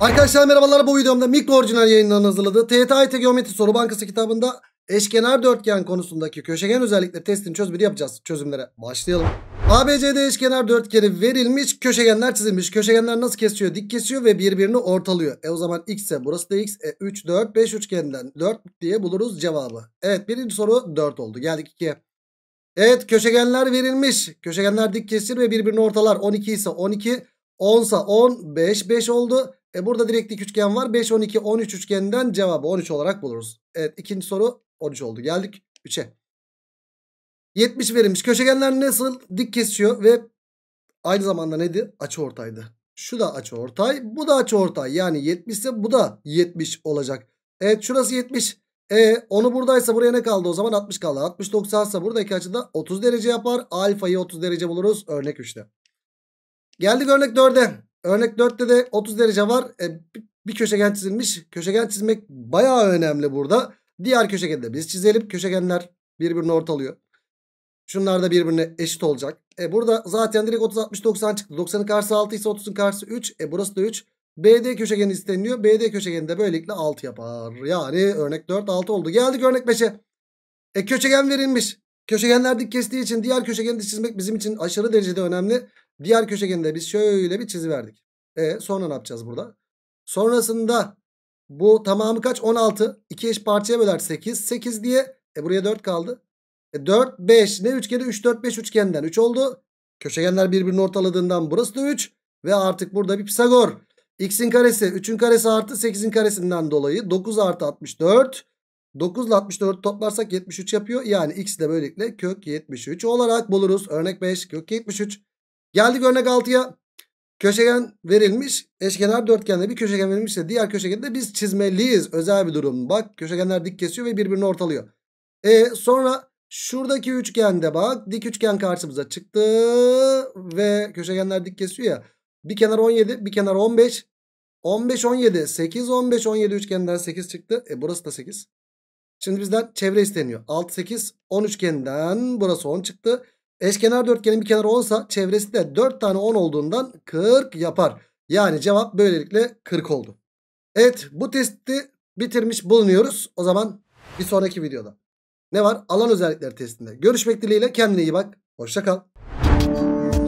Arkadaşlar merhabalar bu videomda mikro orijinal yayından hazırladığı TYT Geometri Soru Bankası kitabında eşkenar dörtgen konusundaki köşegen özellikleri testini çözümünü yapacağız. Çözümlere başlayalım. ABCD eşkenar dörtgeni verilmiş köşegenler çizilmiş. Köşegenler nasıl kesiyor? Dik kesiyor ve birbirini ortalıyor. E o zaman x ise burası da x. E 3, 4, 5 üçgeninden 4 diye buluruz cevabı. Evet birinci soru 4 oldu. Geldik 2'ye. Evet köşegenler verilmiş. Köşegenler dik kesir ve birbirini ortalar. 12 ise 12, 10 ise 10, 5, 5 oldu. E burada direktlik üçgen var. 5, 12, 13 üçgeninden cevabı 13 olarak buluruz. Evet ikinci soru 13 oldu. Geldik 3'e. 70 verilmiş. Köşegenler nasıl dik kesiyor ve aynı zamanda neydi? Açı ortaydı. Şu da açı ortay. Bu da açı ortay. Yani 70 ise bu da 70 olacak. Evet şurası 70. E onu buradaysa buraya ne kaldı o zaman 60 kaldı. 60 90 ise buradaki açıda 30 derece yapar. Alfayı 30 derece buluruz örnek 3'te. Geldik örnek 4'e. Örnek 4'te de 30 derece var. E, bir köşegen çizilmiş. Köşegen çizmek baya önemli burada. Diğer köşegeni de biz çizelim. Köşegenler birbirini ortalıyor. Şunlar da birbirine eşit olacak. E burada zaten direkt 30 60 90 çıktı. 90'ın karşısı 6 ise 30'un karşısı 3. E burası da 3. BD köşegeni isteniliyor. BD köşegeni de böylelikle 6 yapar. Yani örnek 4 6 oldu. Geldik örnek 5'e. E köşegen verilmiş. Köşegenler dik kestiği için diğer köşegeni de çizmek bizim için aşırı derecede önemli. Diğer köşegeninde biz şöyle bir çizi verdik. E sonra ne yapacağız burada? Sonrasında bu tamamı kaç? 16. 2 eş parçaya böler 8. 8 diye e buraya 4 kaldı. E 4 5 ne üçgeni? 3 4 5 üçgenden 3 oldu. Köşegenler birbirini ortaladığından burası da 3 ve artık burada bir Pisagor. X'in karesi 3'ün karesi artı 8'in karesinden dolayı 9 artı 64. 9 ile 64 toplarsak 73 yapıyor. Yani x de böylelikle kök 73 olarak buluruz. Örnek 5 kök 73. Geldik örnek 6'ya. Köşegen verilmiş. Eşkenar dörtgende bir köşegen verilmişse diğer köşegende biz çizmeliyiz. Özel bir durum. Bak köşegenler dik kesiyor ve birbirini ortalıyor. E, sonra şuradaki üçgende bak dik üçgen karşımıza çıktı. Ve köşegenler dik kesiyor ya. Bir kenar 17 bir kenar 15. 15 17 8 15 17 üçgeninden 8 çıktı. E burası da 8. Şimdi bizden çevre isteniyor. 6 8 10 üçgeninden burası 10 çıktı. Eşkenar dörtgenin bir kenarı 10'sa çevresi de 4 tane 10 olduğundan 40 yapar. Yani cevap böylelikle 40 oldu. Evet bu testi bitirmiş bulunuyoruz. O zaman bir sonraki videoda. Ne var? Alan özellikleri testinde. Görüşmek dileğiyle kendine iyi bak. Hoşça kal.